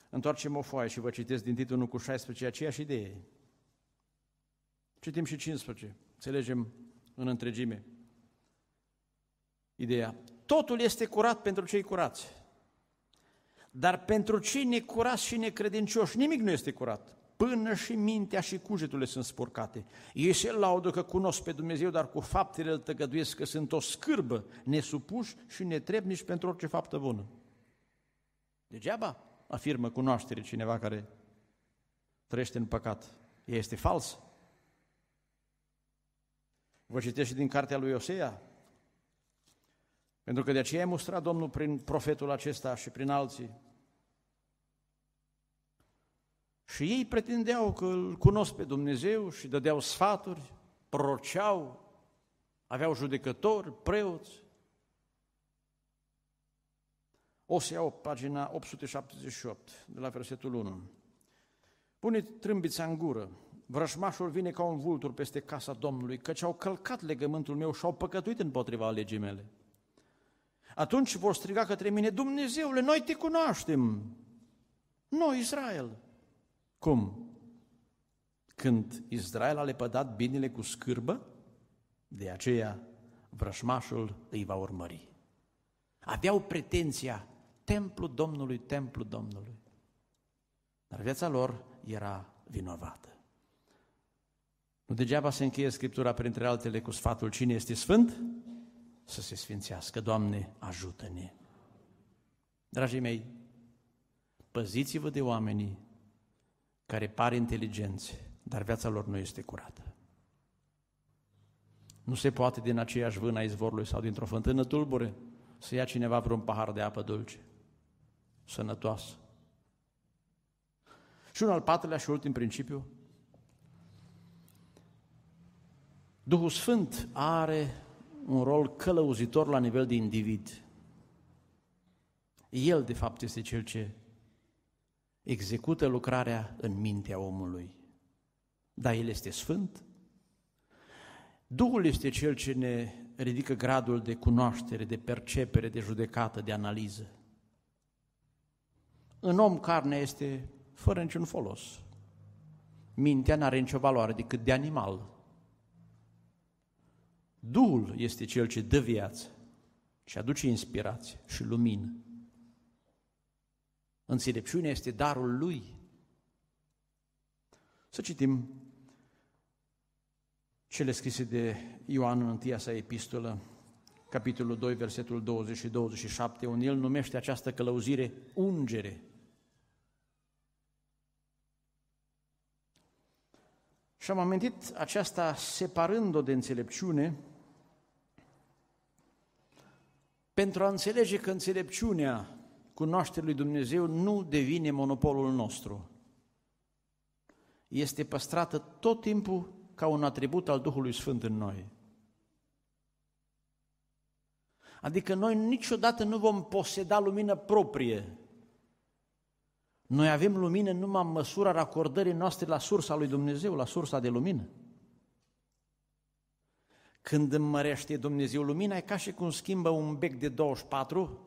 Întoarcem o foaie și vă citesc din titlul cu 16 aceeași idee. Citim și 15, înțelegem în întregime ideea. Totul este curat pentru cei curați, dar pentru cei necurați și necredincioși nimic nu este curat. Până și mintea și cugetul sunt spurcate. Ei se laudă că cunosc pe Dumnezeu, dar cu faptele îl tăgăduiesc că sunt o scârbă, nesupuși și netrebnici pentru orice faptă bună. Degeaba afirmă cunoaștere cineva care trăiește în păcat. Ea este falsă. Vă citesc și din cartea lui Iosea, pentru că de aceea ai mustrat Domnul prin profetul acesta și prin alții. Și ei pretindeau că îl cunosc pe Dumnezeu și dădeau sfaturi, proceau, aveau judecători, preoți. O să iau pagina 878, de la versetul 1. Pune trâmbița în gură, Vrășmașul vine ca un vultur peste casa Domnului, căci au călcat legământul meu și au păcătuit împotriva legii mele. Atunci vor striga către mine, Dumnezeule, noi te cunoaștem, noi, Israel. Cum? Când Israel a lepădat binele cu scârbă, de aceea vrășmașul îi va urmări. Aveau pretenția, templu Domnului, templu Domnului. Dar viața lor era vinovată. Nu degeaba se încheie Scriptura, printre altele, cu sfatul cine este sfânt? Să se sfințească. Doamne, ajută-ne! Dragii mei, păziți-vă de oamenii care par inteligenți, dar viața lor nu este curată. Nu se poate din aceeași vână a izvorului sau dintr-o fântână tulbure să ia cineva vreun pahar de apă dulce, sănătoasă. Și un al patrulea și ultim principiu, Duhul Sfânt are un rol călăuzitor la nivel de individ. El, de fapt, este cel ce execută lucrarea în mintea omului. Dar El este Sfânt. Duhul este cel ce ne ridică gradul de cunoaștere, de percepere, de judecată, de analiză. În om carnea este fără niciun folos. Mintea nu are nicio valoare decât de animal. Duhul este cel ce dă viață și aduce inspirație și lumină. Înțelepciunea este darul lui. Să citim cele scrise de Ioan în întâia sa epistolă, capitolul 2, versetul 20 și 27, unde el numește această călăuzire ungere. Și am amintit aceasta separând-o de înțelepciune, pentru a înțelege că înțelepciunea cunoașterii lui Dumnezeu nu devine monopolul nostru. Este păstrată tot timpul ca un atribut al Duhului Sfânt în noi. Adică noi niciodată nu vom poseda lumină proprie. Noi avem lumină numai în măsura racordării noastre la sursa lui Dumnezeu, la sursa de lumină. Când mărește Dumnezeu lumina, e ca și cum schimbă un bec de 24,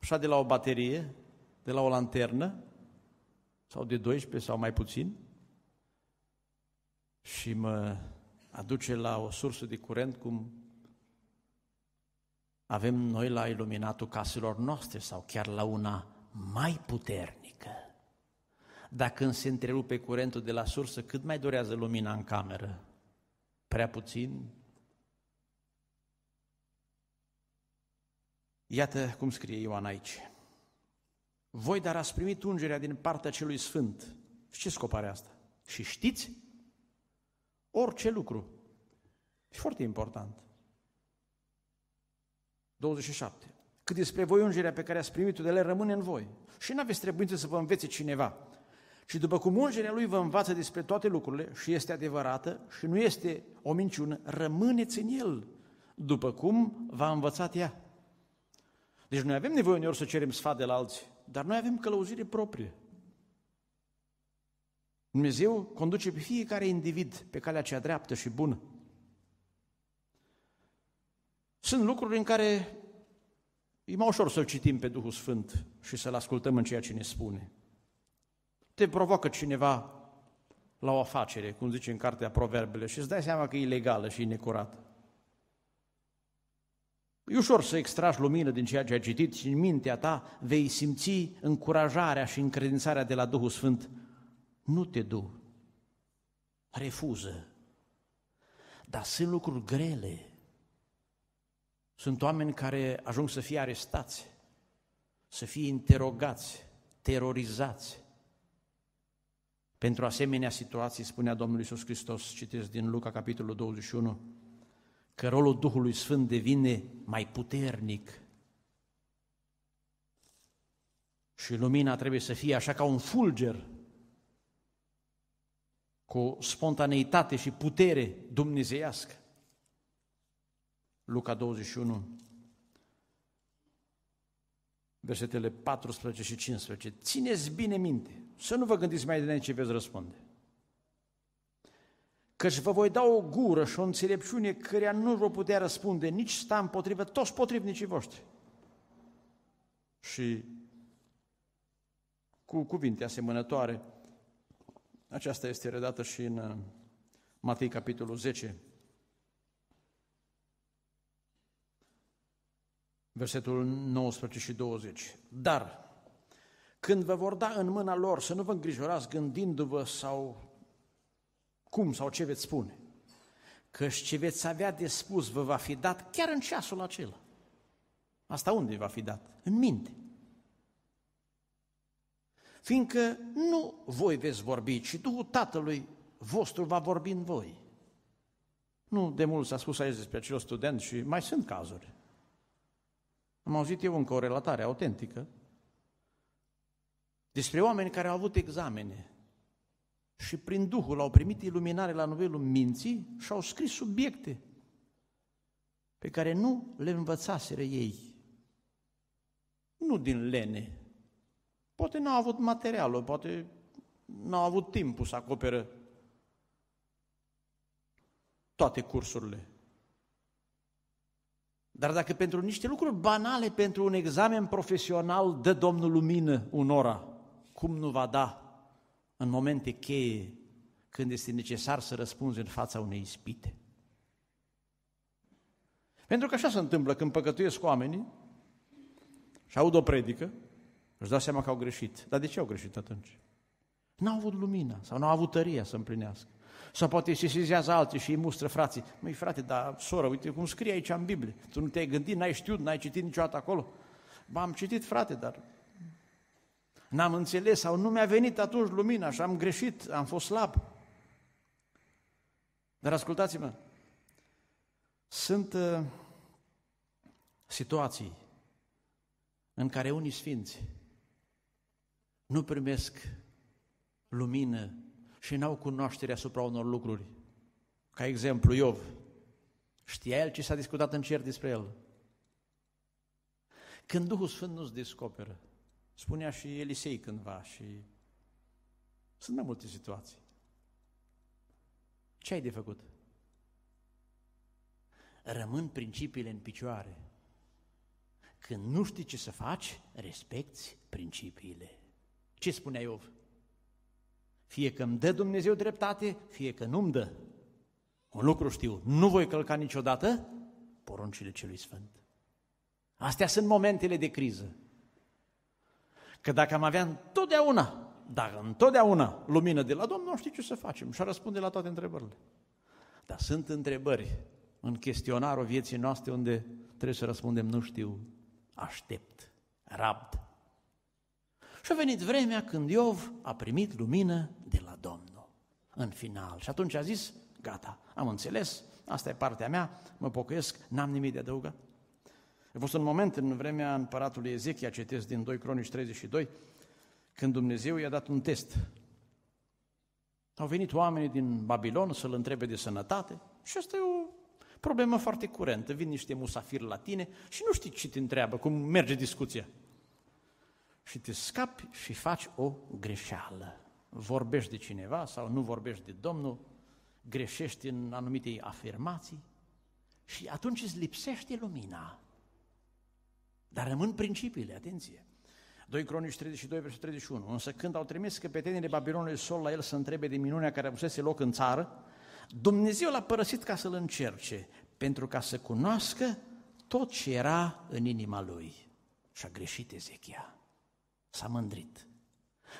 așa de la o baterie, de la o lanternă, sau de 12 sau mai puțin, și mă aduce la o sursă de curent cum avem noi la iluminatul caselor noastre sau chiar la una mai puternică. Dacă când se întrerupe curentul de la sursă, cât mai durează lumina în cameră? Prea puțin? Iată cum scrie Ioan aici. Voi, dar ați primit ungerea din partea celui sfânt. Și ce scopare asta? Și știți? Orice lucru. Și foarte important. 27. Cât despre voi, ungerea pe care ați primit-o de le rămâne în voi. Și nu aveți trebuință să vă învețe cineva și după cum ungerea lui vă învață despre toate lucrurile și este adevărată și nu este o minciună, rămâneți în el, după cum v-a învățat ea. Deci noi avem nevoie uneori să cerem sfat de la alții, dar noi avem călăuzire proprie. Dumnezeu conduce pe fiecare individ pe calea cea dreaptă și bună. Sunt lucruri în care e mai ușor să-L citim pe Duhul Sfânt și să-L ascultăm în ceea ce ne spune te provoacă cineva la o afacere, cum zice în cartea Proverbele, și îți dai seama că e ilegală și e necurată. E ușor să extragi lumină din ceea ce ai citit și în mintea ta vei simți încurajarea și încredințarea de la Duhul Sfânt. Nu te du, refuză. Dar sunt lucruri grele. Sunt oameni care ajung să fie arestați, să fie interogați, terorizați, pentru asemenea situații, spunea Domnul Iisus Hristos, citesc din Luca, capitolul 21, că rolul Duhului Sfânt devine mai puternic și lumina trebuie să fie așa ca un fulger, cu spontaneitate și putere dumnezeiască. Luca 21, versetele 14 și 15. Țineți bine minte, să nu vă gândiți mai de ce veți răspunde. Căci vă voi da o gură și o înțelepciune căreia nu vă putea răspunde nici sta împotrivă toți potrivnicii voștri. Și cu cuvinte asemănătoare, aceasta este redată și în uh, Matei capitolul 10, versetul 19 și 20. Dar când vă vor da în mâna lor, să nu vă îngrijorați gândindu-vă sau cum sau ce veți spune, și ce veți avea de spus vă va fi dat chiar în ceasul acela. Asta unde va fi dat? În minte. Fiindcă nu voi veți vorbi, ci Duhul Tatălui vostru va vorbi în voi. Nu, de mult s-a spus aici despre acel student și mai sunt cazuri. Am auzit eu încă o relatare autentică despre oameni care au avut examene și prin Duhul au primit iluminare la nivelul minții și au scris subiecte pe care nu le învățaseră ei. Nu din lene. Poate n-au avut materialul, poate n-au avut timpul să acoperă toate cursurile. Dar dacă pentru niște lucruri banale, pentru un examen profesional, dă Domnul lumină unora, cum nu va da în momente cheie, când este necesar să răspunzi în fața unei ispite? Pentru că așa se întâmplă când păcătuiesc oamenii și aud o predică, își dau seama că au greșit. Dar de ce au greșit atunci? N-au avut lumina sau n-au avut tăria să împlinească. Sau poate se sizează alții și îi mustră frații. Măi frate, dar soră, uite cum scrie aici în Biblie. Tu nu te-ai gândit, n-ai știut, n-ai citit niciodată acolo. Ba, am citit frate, dar n-am înțeles sau nu mi-a venit atunci lumina și am greșit, am fost slab. Dar ascultați-mă, sunt uh, situații în care unii sfinți nu primesc lumină și n-au cunoaștere asupra unor lucruri. Ca exemplu, Iov. Știa el ce s-a discutat în cer despre el. Când Duhul Sfânt nu-ți descoperă, spunea și Elisei cândva și sunt mai multe situații. Ce ai de făcut? Rămân principiile în picioare. Când nu știi ce să faci, respecti principiile. Ce spunea Iov? Fie că îmi dă Dumnezeu dreptate, fie că nu-mi dă. Un lucru știu, nu voi călca niciodată poruncile celui Sfânt. Astea sunt momentele de criză. Că dacă am avea întotdeauna, dacă întotdeauna lumină de la Domnul, știu ce să facem și răspunde la toate întrebările. Dar sunt întrebări în chestionarul vieții noastre unde trebuie să răspundem, nu știu, aștept, rabd, și a venit vremea când Iov a primit lumină de la Domnul, în final. Și atunci a zis, gata, am înțeles, asta e partea mea, mă pocăiesc, n-am nimic de adăugat. A fost un moment în vremea împăratului Ezechia, citesc din 2 Cronici 32, când Dumnezeu i-a dat un test. Au venit oamenii din Babilon să-l întrebe de sănătate și asta e o problemă foarte curentă. Vin niște musafiri la tine și nu știi ce te întreabă, cum merge discuția și te scapi și faci o greșeală. Vorbești de cineva sau nu vorbești de Domnul, greșești în anumite afirmații și atunci îți lipsește lumina. Dar rămân principiile, atenție. 2 Cronici 32, versetul 31. Însă când au trimis căpetenile Babilonului Sol la el să întrebe de minunea care avusese loc în țară, Dumnezeu l-a părăsit ca să-l încerce, pentru ca să cunoască tot ce era în inima lui. Și a greșit Ezechia. S-a mândrit.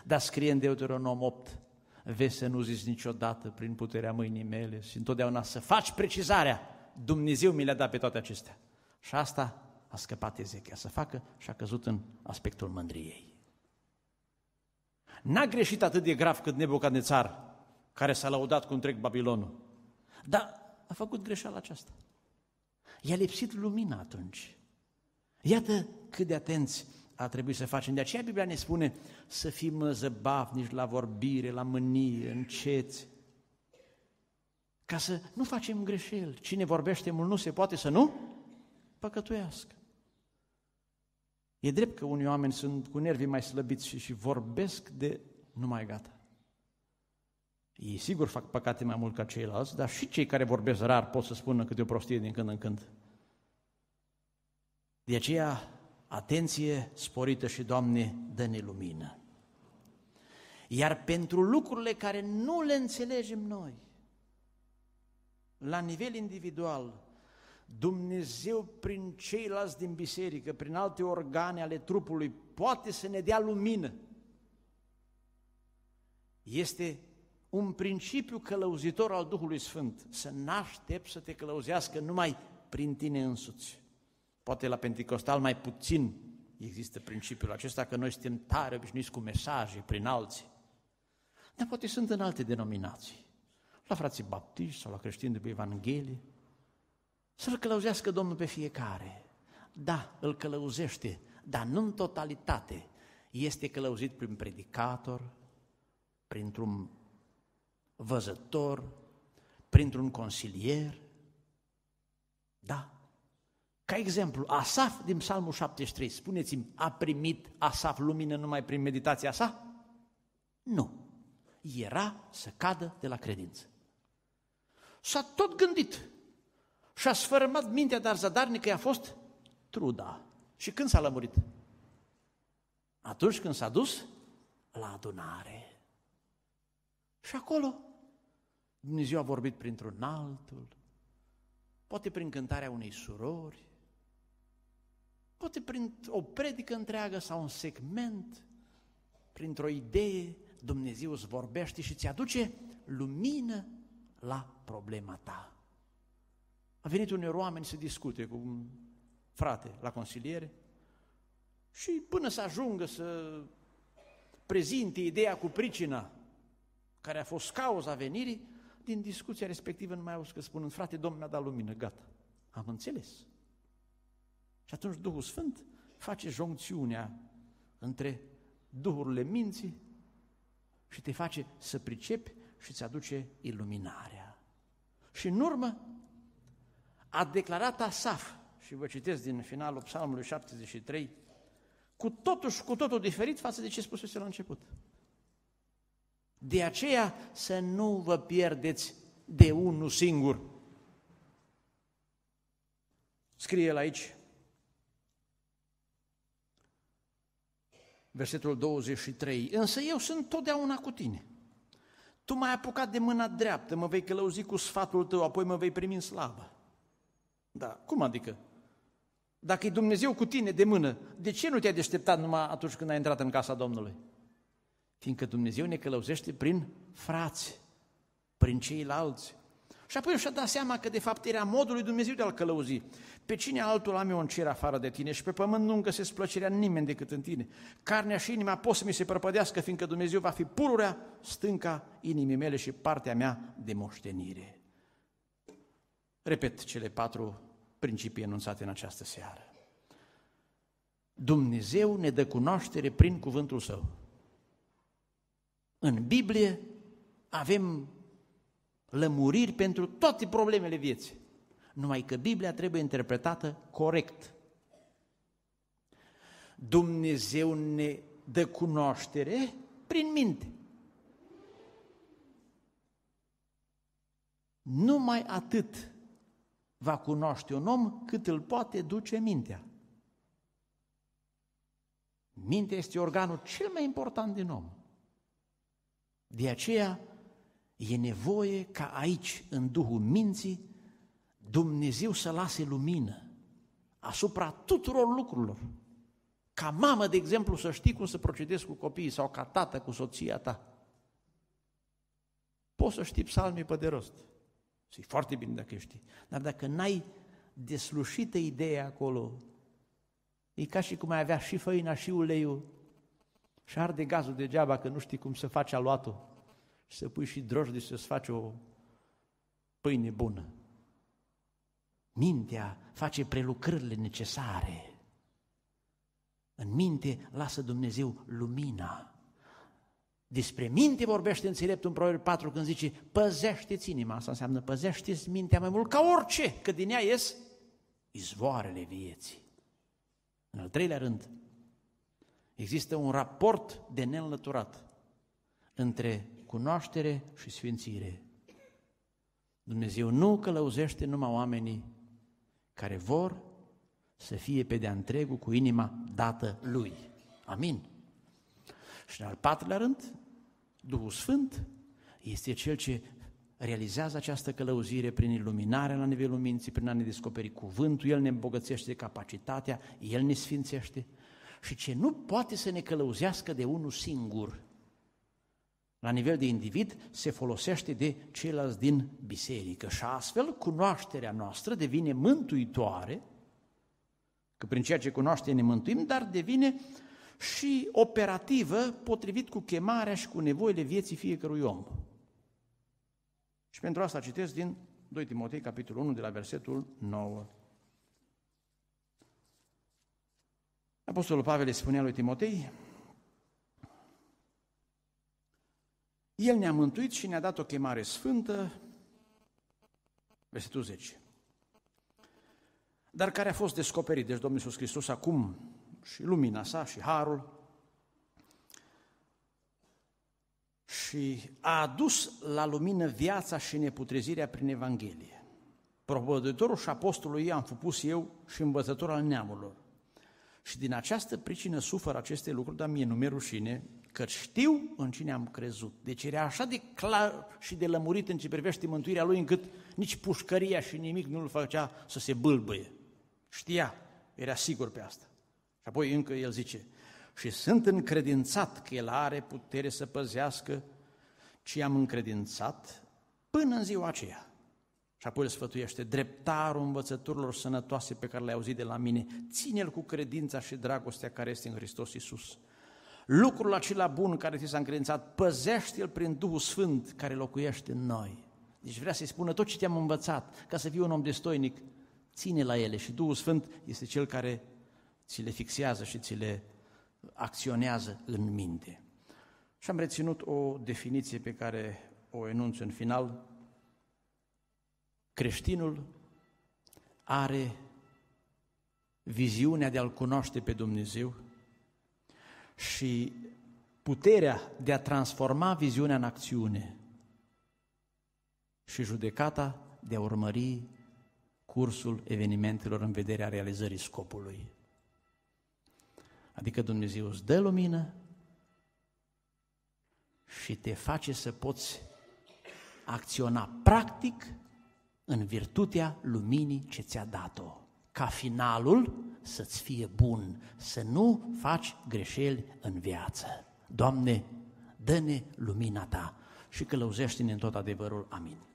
Dar scrie în Deuteronom 8, vezi să nu zici niciodată prin puterea mâinii mele și întotdeauna să faci precizarea. Dumnezeu mi le-a dat pe toate acestea. Și asta a scăpat Ezechia să facă și a căzut în aspectul mândriei. N-a greșit atât de grav cât Nebucadnețar, care s-a laudat cu întreg Babilonul. Dar a făcut greșeala aceasta. I-a lipsit lumina atunci. Iată cât de atenți a trebui să facem. De aceea Biblia ne spune să fim zăbavnici la vorbire, la mânie, înceți, ca să nu facem greșeli. Cine vorbește mult nu se poate să nu păcătuiască. E drept că unii oameni sunt cu nervii mai slăbiți și, și vorbesc de numai gata. Ei sigur fac păcate mai mult ca ceilalți, dar și cei care vorbesc rar pot să spună câte o prostie din când în când. De aceea atenție sporită și, Doamne, dă-ne lumină. Iar pentru lucrurile care nu le înțelegem noi, la nivel individual, Dumnezeu prin ceilalți din biserică, prin alte organe ale trupului, poate să ne dea lumină. Este un principiu călăuzitor al Duhului Sfânt, să n să te călăuzească numai prin tine însuți. Poate la Pentecostal mai puțin există principiul acesta că noi suntem tare obișnuiți cu mesaje prin alții. Dar poate sunt în alte denominații, la frații baptiști sau la creștini după Evanghelie. Să-L călăuzească Domnul pe fiecare. Da, îl călăuzește, dar nu în totalitate. Este călăuzit prin predicator, printr-un văzător, printr-un consilier. Da, ca exemplu, Asaf din Psalmul 73, spuneți-mi, a primit Asaf lumină numai prin meditația sa? Nu. Era să cadă de la credință. S-a tot gândit și a sfărâmat mintea, dar zadarnică i-a fost truda. Și când s-a lămurit? Atunci când s-a dus la adunare. Și acolo Dumnezeu a vorbit printr-un altul, poate prin cântarea unei surori, Poate prin o predică întreagă sau un segment, printr-o idee, Dumnezeu îți vorbește și îți aduce lumină la problema ta. A venit unor oameni să discute cu un frate la consiliere și până să ajungă să prezinte ideea cu pricina care a fost cauza venirii, din discuția respectivă nu mai auzi că spun, frate, Domnul mi-a dat lumină, gata, am înțeles. Și atunci Duhul Sfânt face joncțiunea între duhurile minții și te face să pricepi și îți aduce iluminarea. Și în urmă a declarat Asaf, și vă citesc din finalul psalmului 73, cu totul cu totul diferit față de ce spusese la început. De aceea să nu vă pierdeți de unul singur. Scrie el aici, versetul 23, însă eu sunt totdeauna cu tine. Tu m-ai apucat de mâna dreaptă, mă vei călăuzi cu sfatul tău, apoi mă vei primi în slavă. Da, cum adică? Dacă e Dumnezeu cu tine de mână, de ce nu te-ai deșteptat numai atunci când ai intrat în casa Domnului? Fiindcă Dumnezeu ne călăuzește prin frați, prin ceilalți, și apoi și-a dat seama că de fapt era modul lui Dumnezeu de a-l călăuzi. Pe cine altul am eu în cer afară de tine și pe pământ nu se splăcerea nimeni decât în tine. Carnea și inima pot să mi se prăpădească, fiindcă Dumnezeu va fi pururea, stânca inimii mele și partea mea de moștenire. Repet cele patru principii enunțate în această seară. Dumnezeu ne dă cunoaștere prin cuvântul Său. În Biblie avem lămuriri pentru toate problemele vieții. Numai că Biblia trebuie interpretată corect. Dumnezeu ne dă cunoaștere prin minte. Numai atât va cunoaște un om cât îl poate duce mintea. Mintea este organul cel mai important din om. De aceea, E nevoie ca aici, în Duhul minții, Dumnezeu să lase lumină asupra tuturor lucrurilor. Ca mamă, de exemplu, să știi cum să procedezi cu copiii sau ca tată cu soția ta. Poți să știi psalmii pe de rost. Și foarte bine dacă știi. Dar dacă n-ai deslușită ideea acolo, e ca și cum ai avea și făina și uleiul și arde gazul degeaba că nu știi cum să faci aluatul și să pui și drojdii să-ți faci o pâine bună. Mintea face prelucrările necesare. În minte lasă Dumnezeu lumina. Despre minte vorbește înțeleptul în Proverb 4 când zice păzește-ți inima, asta înseamnă păzește-ți mintea mai mult ca orice, că din ea ies izvoarele vieții. În al treilea rând, există un raport de neînlăturat între cunoaștere și sfințire. Dumnezeu nu călăuzește numai oamenii care vor să fie pe de-a întregul cu inima dată Lui. Amin. Și în al patrulea rând, Duhul Sfânt este Cel ce realizează această călăuzire prin iluminare la nivelul minții, prin a ne descoperi cuvântul, El ne îmbogățește capacitatea, El ne sfințește. Și ce nu poate să ne călăuzească de unul singur, la nivel de individ, se folosește de ceilalți din biserică și astfel cunoașterea noastră devine mântuitoare, că prin ceea ce cunoaște ne mântuim, dar devine și operativă potrivit cu chemarea și cu nevoile vieții fiecărui om. Și pentru asta citesc din 2 Timotei, capitolul 1, de la versetul 9. Apostolul Pavel îi spunea lui Timotei, El ne-a mântuit și ne-a dat o chemare sfântă, versetul 10, dar care a fost descoperit, deci Domnul Iisus Hristos acum și lumina sa și harul, și a adus la lumină viața și neputrezirea prin Evanghelie. Propovăduitorul și apostolul ei am făcut eu și învățător al neamurilor. Și din această pricină sufăr aceste lucruri, dar mie nu mi rușine, că știu în cine am crezut. Deci era așa de clar și de lămurit în ce privește mântuirea lui, încât nici pușcăria și nimic nu-l făcea să se bâlbâie. Știa, era sigur pe asta. Și apoi încă el zice, și sunt încredințat că el are putere să păzească ce am încredințat până în ziua aceea. Și apoi îl sfătuiește, dreptarul învățăturilor sănătoase pe care le-ai auzit de la mine, ține-l cu credința și dragostea care este în Hristos Iisus lucrul acela bun care ți s-a încredințat, păzește-l prin Duhul Sfânt care locuiește în noi. Deci vrea să-i spună tot ce te-am învățat, ca să fii un om destoinic, ține la ele și Duhul Sfânt este cel care ți le fixează și ți le acționează în minte. Și am reținut o definiție pe care o enunț în final. Creștinul are viziunea de a-L cunoaște pe Dumnezeu și puterea de a transforma viziunea în acțiune și judecata de a urmări cursul evenimentelor în vederea realizării scopului. Adică Dumnezeu îți dă lumină și te face să poți acționa practic în virtutea luminii ce ți-a dat-o, ca finalul să-ți fie bun, să nu faci greșeli în viață. Doamne, dă-ne lumina Ta și călăuzește-ne în tot adevărul. Amin.